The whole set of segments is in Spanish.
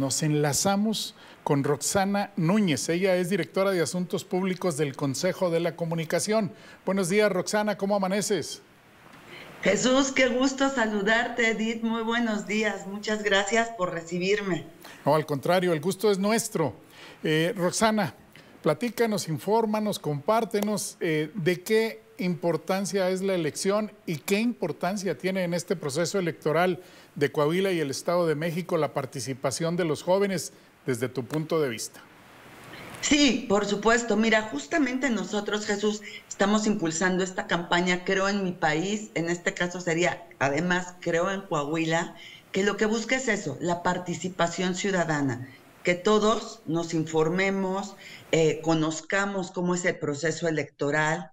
Nos enlazamos con Roxana Núñez. Ella es directora de Asuntos Públicos del Consejo de la Comunicación. Buenos días, Roxana. ¿Cómo amaneces? Jesús, qué gusto saludarte, Edith. Muy buenos días. Muchas gracias por recibirme. No, al contrario, el gusto es nuestro. Eh, Roxana, platícanos, infórmanos, compártenos eh, de qué importancia es la elección y qué importancia tiene en este proceso electoral de Coahuila y el Estado de México la participación de los jóvenes desde tu punto de vista? Sí, por supuesto. Mira, justamente nosotros, Jesús, estamos impulsando esta campaña, creo en mi país, en este caso sería, además, creo en Coahuila, que lo que busca es eso, la participación ciudadana, que todos nos informemos, eh, conozcamos cómo es el proceso electoral,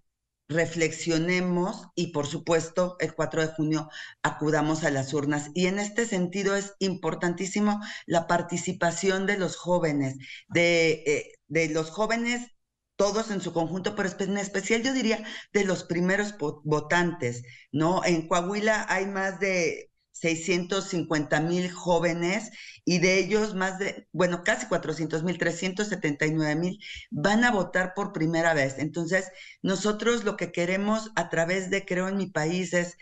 reflexionemos y por supuesto el 4 de junio acudamos a las urnas. Y en este sentido es importantísimo la participación de los jóvenes, de, eh, los jóvenes todos en su conjunto, pero en especial yo diría de los primeros votantes, ¿no? En Coahuila hay más de 650 mil jóvenes y de ellos más de, bueno, casi 400 mil, 379 mil van a votar por primera vez. Entonces, nosotros lo que queremos a través de Creo en mi país es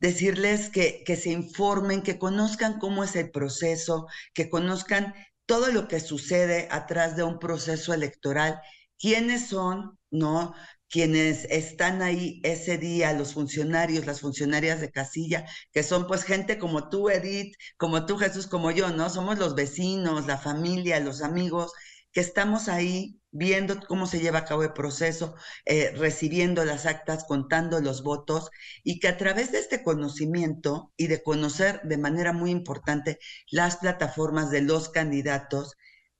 decirles que, que se informen, que conozcan cómo es el proceso, que conozcan todo lo que sucede atrás de un proceso electoral, quiénes son, ¿no? quienes están ahí ese día, los funcionarios, las funcionarias de casilla, que son pues gente como tú, Edith, como tú, Jesús, como yo, ¿no? Somos los vecinos, la familia, los amigos, que estamos ahí viendo cómo se lleva a cabo el proceso, eh, recibiendo las actas, contando los votos, y que a través de este conocimiento y de conocer de manera muy importante las plataformas de los candidatos,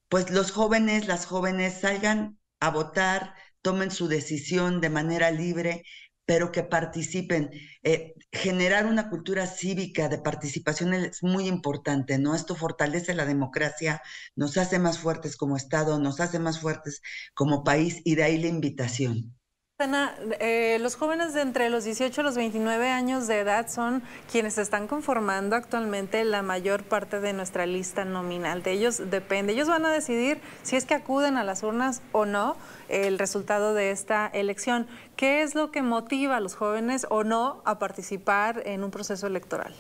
pues los jóvenes, las jóvenes salgan a votar, tomen su decisión de manera libre, pero que participen. Eh, generar una cultura cívica de participación es muy importante, ¿no? Esto fortalece la democracia, nos hace más fuertes como Estado, nos hace más fuertes como país y de ahí la invitación. Ana, eh, los jóvenes de entre los 18 y los 29 años de edad son quienes están conformando actualmente la mayor parte de nuestra lista nominal. De ellos depende. Ellos van a decidir si es que acuden a las urnas o no el resultado de esta elección. ¿Qué es lo que motiva a los jóvenes o no a participar en un proceso electoral?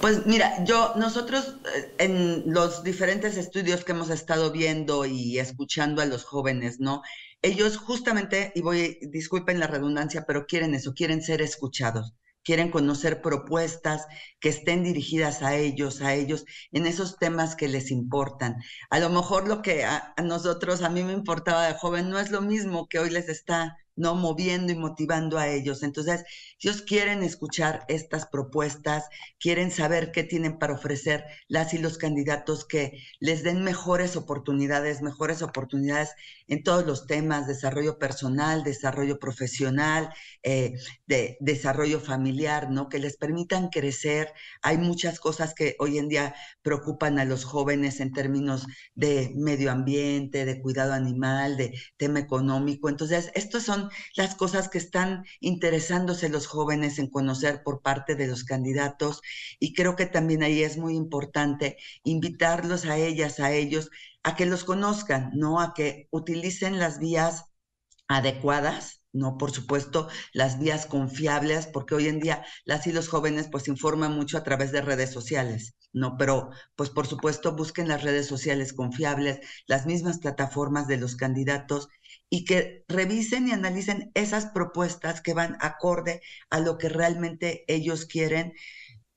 Pues mira, yo, nosotros eh, en los diferentes estudios que hemos estado viendo y escuchando a los jóvenes, ¿no? ellos justamente, y voy, disculpen la redundancia, pero quieren eso, quieren ser escuchados, quieren conocer propuestas que estén dirigidas a ellos, a ellos, en esos temas que les importan. A lo mejor lo que a, nosotros, a mí me importaba de joven, no es lo mismo que hoy les está no moviendo y motivando a ellos. Entonces, ellos quieren escuchar estas propuestas, quieren saber qué tienen para ofrecer las y los candidatos que les den mejores oportunidades, mejores oportunidades en todos los temas, desarrollo personal, desarrollo profesional, eh, de, desarrollo familiar, ¿no? Que les permitan crecer. Hay muchas cosas que hoy en día preocupan a los jóvenes en términos de medio ambiente, de cuidado animal, de tema económico. Entonces, estas son las cosas que están interesándose los jóvenes en conocer por parte de los candidatos y creo que también ahí es muy importante invitarlos a ellas, a ellos, a que los conozcan, ¿no? A que utilicen las vías adecuadas, ¿no? Por supuesto, las vías confiables, porque hoy en día las y los jóvenes pues informan mucho a través de redes sociales, ¿no? Pero pues por supuesto busquen las redes sociales confiables, las mismas plataformas de los candidatos y que revisen y analicen esas propuestas que van acorde a lo que realmente ellos quieren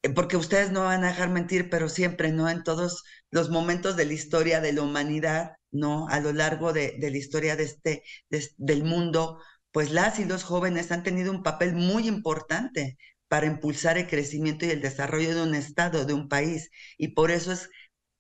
eh, porque ustedes no van a dejar mentir, pero siempre, ¿no? En todos los momentos de la historia de la humanidad, ¿no? A lo largo de, la historia de este, del mundo, pues las y los jóvenes han tenido un papel muy importante para impulsar el crecimiento y el desarrollo de un Estado, de un país. Y por eso es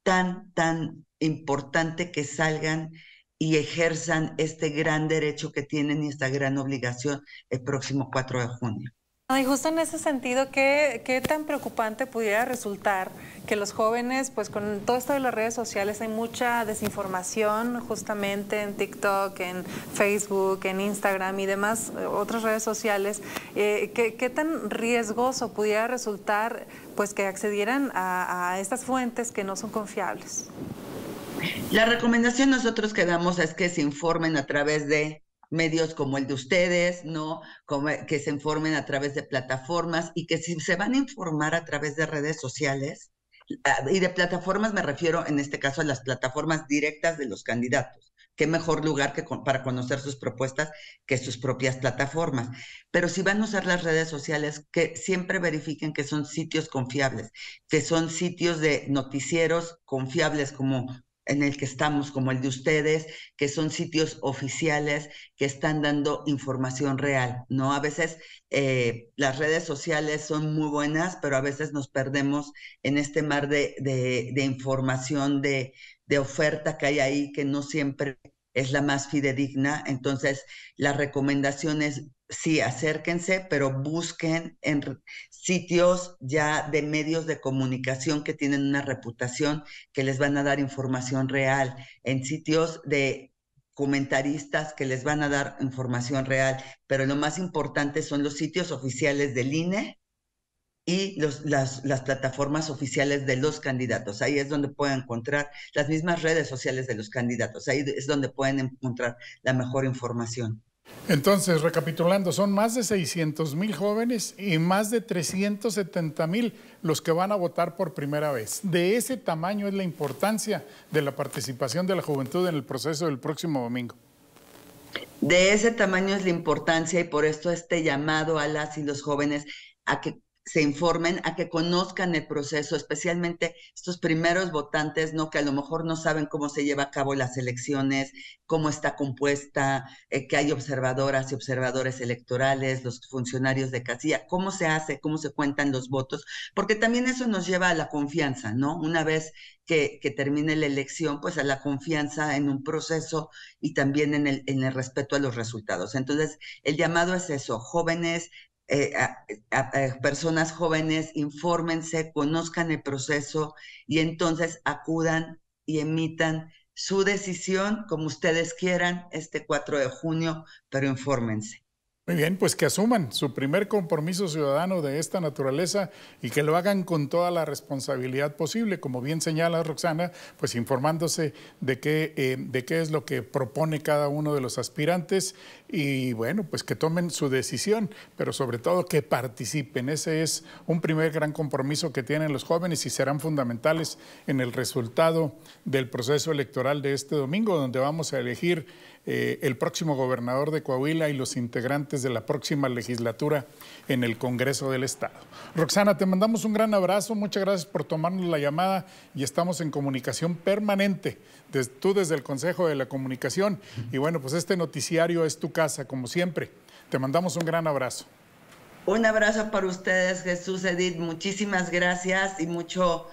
tan, tan importante que salgan y ejerzan este gran derecho que tienen y esta gran obligación el próximo 4 de junio. Y justo en ese sentido, ¿qué, tan preocupante pudiera resultar que los jóvenes, pues con todo esto de las redes sociales hay mucha desinformación justamente en TikTok, en Facebook, en Instagram y demás eh, otras redes sociales, eh, ¿qué, ¿qué, tan riesgoso pudiera resultar pues que accedieran a, a estas fuentes que no son confiables? La recomendación nosotros que damos es que se informen a través de medios como el de ustedes, ¿no? Eh, que se informen a través de plataformas y que si se van a informar a través de redes sociales, ah, y de plataformas me refiero en este caso a las plataformas directas de los candidatos. Qué mejor lugar que para conocer sus propuestas que sus propias plataformas. Pero si van a usar las redes sociales, que siempre verifiquen que son sitios confiables, que son sitios de noticieros confiables como en el que estamos, como el de ustedes, que son sitios oficiales que están dando información real, ¿no? A veces eh, las redes sociales son muy buenas, pero a veces nos perdemos en este mar de, información, de, oferta que hay ahí, que no siempre es la más fidedigna. Entonces, las recomendaciones sí, acérquense, pero busquen en sitios ya de medios de comunicación que tienen una reputación, que les van a dar información real, en sitios de comentaristas que les van a dar información real, pero lo más importante son los sitios oficiales del INE y las plataformas oficiales de los candidatos. Ahí es donde pueden encontrar las mismas redes sociales de los candidatos, ahí es donde pueden encontrar la mejor información. Entonces, recapitulando, son más de 600 mil jóvenes y más de 370 mil los que van a votar por primera vez. De ese tamaño es la importancia de la participación de la juventud en el proceso del próximo domingo. De ese tamaño es la importancia y por esto este llamado a las y los jóvenes a que se informen, a que conozcan el proceso, especialmente estos primeros votantes, ¿no? Que a lo mejor no saben cómo se lleva a cabo las elecciones, cómo está compuesta, eh, que hay observadoras y observadores electorales, los funcionarios de casilla, cómo se hace, cómo se cuentan los votos, porque también eso nos lleva a la confianza, ¿no? Una vez que, termine la elección, pues a la confianza en un proceso y también en el, en el respeto a los resultados. Entonces, el llamado es eso, jóvenes, eh, a, personas jóvenes, infórmense, conozcan el proceso y entonces acudan y emitan su decisión como ustedes quieran este 4 de junio, pero infórmense. Muy bien, pues que asuman su primer compromiso ciudadano de esta naturaleza y que lo hagan con toda la responsabilidad posible, como bien señala Roxana, pues informándose de qué, eh, de qué es lo que propone cada uno de los aspirantes y bueno, pues que tomen su decisión, pero sobre todo que participen. Ese es un primer gran compromiso que tienen los jóvenes y serán fundamentales en el resultado del proceso electoral de este domingo, donde vamos a elegir eh, el próximo gobernador de Coahuila y los integrantes de la próxima legislatura en el Congreso del Estado. Roxana, te mandamos un gran abrazo, muchas gracias por tomarnos la llamada y estamos en comunicación permanente, tú desde el Consejo de la Comunicación. Y bueno, pues este noticiario es tu casa, como siempre. Te mandamos un gran abrazo. Un abrazo para ustedes, Jesús Edith. Muchísimas gracias y mucho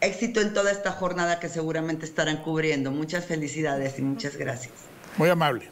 éxito en toda esta jornada que seguramente estarán cubriendo. Muchas felicidades y muchas gracias. Muy amable.